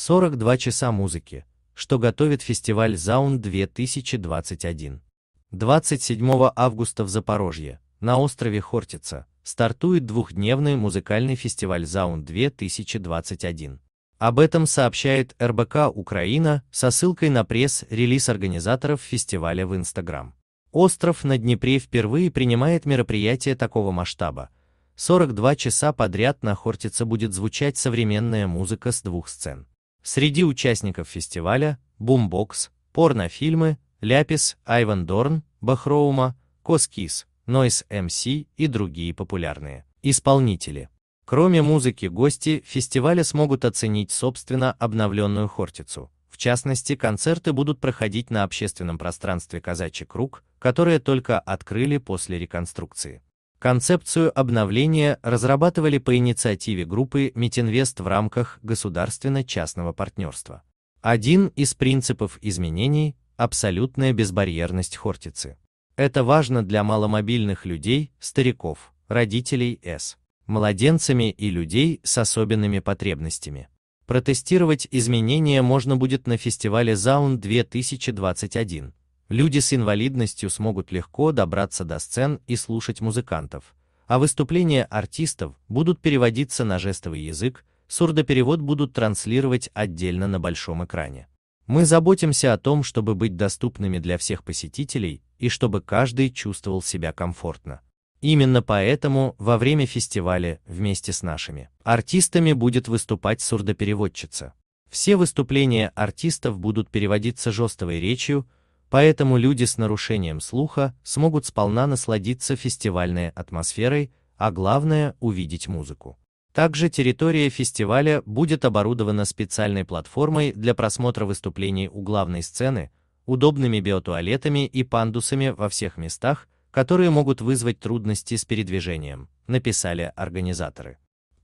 42 часа музыки, что готовит фестиваль Заун 2021. 27 августа в Запорожье, на острове Хортица, стартует двухдневный музыкальный фестиваль Заун 2021. Об этом сообщает РБК Украина со ссылкой на пресс-релиз организаторов фестиваля в Инстаграм. Остров на Днепре впервые принимает мероприятие такого масштаба. 42 часа подряд на Хортице будет звучать современная музыка с двух сцен. Среди участников фестиваля Бумбокс, порнофильмы, Ляпис, Айван Дорн, Бахроума, Коскис, Нойс эм МС и другие популярные исполнители. Кроме музыки, гости фестиваля смогут оценить собственно обновленную Хортицу. В частности, концерты будут проходить на общественном пространстве «Казачий круг», которое только открыли после реконструкции. Концепцию обновления разрабатывали по инициативе группы Митинвест в рамках государственно-частного партнерства. Один из принципов изменений – абсолютная безбарьерность Хортицы. Это важно для маломобильных людей, стариков, родителей С, младенцами и людей с особенными потребностями. Протестировать изменения можно будет на фестивале Заун 2021, Люди с инвалидностью смогут легко добраться до сцен и слушать музыкантов, а выступления артистов будут переводиться на жестовый язык, сурдоперевод будут транслировать отдельно на большом экране. Мы заботимся о том, чтобы быть доступными для всех посетителей и чтобы каждый чувствовал себя комфортно. Именно поэтому во время фестиваля вместе с нашими артистами будет выступать сурдопереводчица. Все выступления артистов будут переводиться жестовой речью, Поэтому люди с нарушением слуха смогут сполна насладиться фестивальной атмосферой, а главное – увидеть музыку. Также территория фестиваля будет оборудована специальной платформой для просмотра выступлений у главной сцены, удобными биотуалетами и пандусами во всех местах, которые могут вызвать трудности с передвижением, написали организаторы.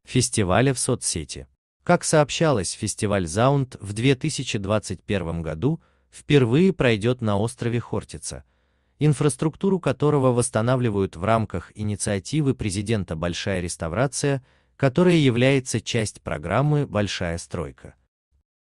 Фестивали в соцсети. Как сообщалось, фестиваль Заунд в 2021 году – впервые пройдет на острове Хортица, инфраструктуру которого восстанавливают в рамках инициативы президента «Большая реставрация», которая является часть программы «Большая стройка».